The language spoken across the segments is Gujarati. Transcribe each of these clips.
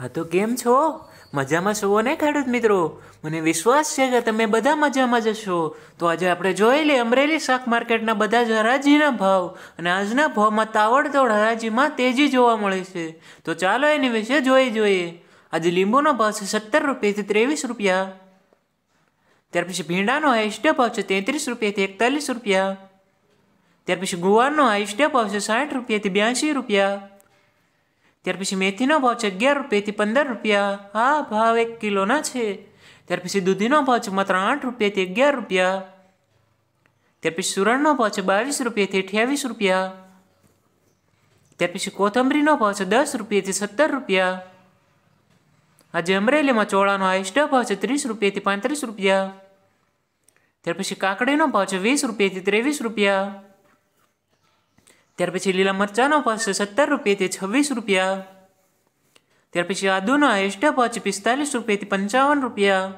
હા તો કેમ છો મજામાં છો ને ખેડૂત મિત્રો મને વિશ્વાસ છે કે તમે બધા મજામાં જશો તો આજે આપણે જોઈ લઈએ અમરેલી શાક માર્કેટના બધા જ હરાજીના ભાવ અને આજના ભાવમાં તાવડતોડ હરાજીમાં તેજી જોવા મળે છે તો ચાલો એની વિશે જોઈ જોઈએ આજે લીંબુનો ભાવ છે સત્તર રૂપિયાથી ત્રેવીસ રૂપિયા ત્યાર પછી ભીંડાનો હાઈસ્ટ ભાવ છે તેત્રીસ રૂપિયાથી એકતાલીસ રૂપિયા ત્યાર પછી ગુવારનો હાઈસ્ટ ભાવ છે સાઠ રૂપિયાથી બ્યાસી રૂપિયા ત્યાર પછી મેથીનો ભાવ છે અગિયાર રૂપિયાથી પંદર રૂપિયા આ ભાવ એક કિલોના છે ત્યાર પછી દૂધીનો ભાવ છે માત્ર આઠ રૂપિયાથી અગિયાર રૂપિયા ત્યાર પછી સુરણનો ભાવ છે બાવીસ રૂપિયાથી અઠ્યાવીસ રૂપિયા ત્યાર પછી કોથંબરીનો ભાવ છે દસ રૂપિયાથી સત્તર રૂપિયા આજે અમરેલીમાં ચોળાનો હાઈસ્ટ ભાવ છે ત્રીસ રૂપિયાથી પાંત્રીસ રૂપિયા ત્યાર પછી કાકડીનો ભાવ છે વીસ રૂપિયાથી ત્રેવીસ રૂપિયા ત્યાર પછી લીલા મરચાંનો પડશે સત્તર રૂપિયાથી છવ્વીસ રૂપિયા ત્યાર પછી આદુનો એસ્ટા પહોંચે પિસ્તાલીસ રૂપિયાથી પંચાવન રૂપિયા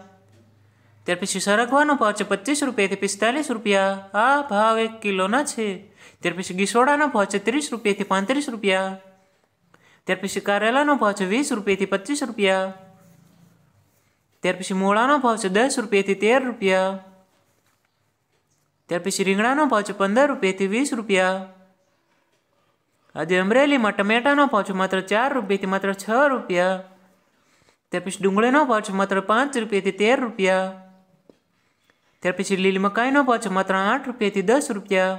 ત્યાર પછી સરગવાનો પહોંચે પચીસ રૂપિયાથી પિસ્તાલીસ રૂપિયા આ ભાવ એક કિલોના છે ત્યાર પછી ગીસોડાનો પહોંચે ત્રીસ રૂપિયાથી પાંત્રીસ રૂપિયા ત્યાર પછી કારેલાનો પહોંચે વીસ રૂપિયાથી પચીસ રૂપિયા ત્યાર પછી મૂળાનો ભાવ છે દસ રૂપિયાથી તેર રૂપિયા ત્યાર પછી રીંગણાનો ભાવ છે પંદર રૂપિયાથી વીસ રૂપિયા આજે અમરેલીમાં ટમેટાનો ભાવ છે માત્ર ચાર રૂપિયાથી માત્ર છ રૂપિયા ત્યાર પછી ડુંગળીનો ભાવ છે માત્ર પાંચ રૂપિયાથી તેર રૂપિયા ત્યાર પછી લીલી મકાઈનો ભાવ છે માત્ર આઠ રૂપિયાથી દસ રૂપિયા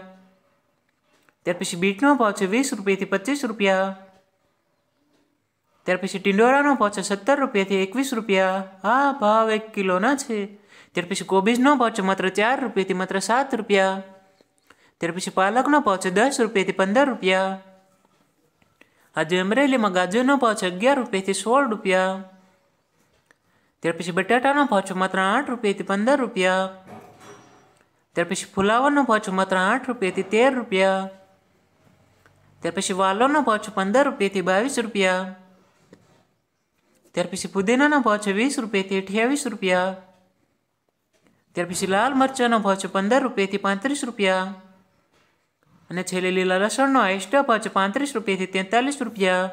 ત્યાર પછી બીટનો ભાવ છે વીસ રૂપિયાથી પચીસ રૂપિયા ત્યાર પછી ટિંડોરાનો ભાવ છે સત્તર રૂપિયાથી એકવીસ રૂપિયા હા ભાવ એક કિલોના છે ત્યાર પછી કોબીજનો ભાવ છે માત્ર ચાર રૂપિયાથી માત્ર સાત રૂપિયા ત્યાર પછી પાલકનો ભાવ છે દસ રૂપિયાથી પંદર રૂપિયા આજે અમરેલીમાં ગાજરનો ભાવ છે અગિયાર રૂપિયાથી સોળ રૂપિયા ત્યાર પછી બટાટાનો ભાવ છે માત્ર આઠ રૂપિયાથી પંદર રૂપિયા ત્યાર પછી ફુલાવાનો ભાવ છે માત્ર આઠ રૂપિયાથી તેર રૂપિયા ત્યાર પછી વાલોનો ભાવ છે પંદર રૂપિયાથી બાવીસ રૂપિયા ત્યાર પછી પુદીનાનો ભાવ છે વીસ રૂપિયાથી અઠ્યાવીસ રૂપિયા ત્યાર પછી લાલ મરચાંનો ભાવ છે પંદર રૂપિયાથી પાંત્રીસ રૂપિયા અને છેલ્લી લીલા લસણનો એસ્ટ પાંચ પાંત્રીસ રૂપિયાથી તેતાલીસ રૂપિયા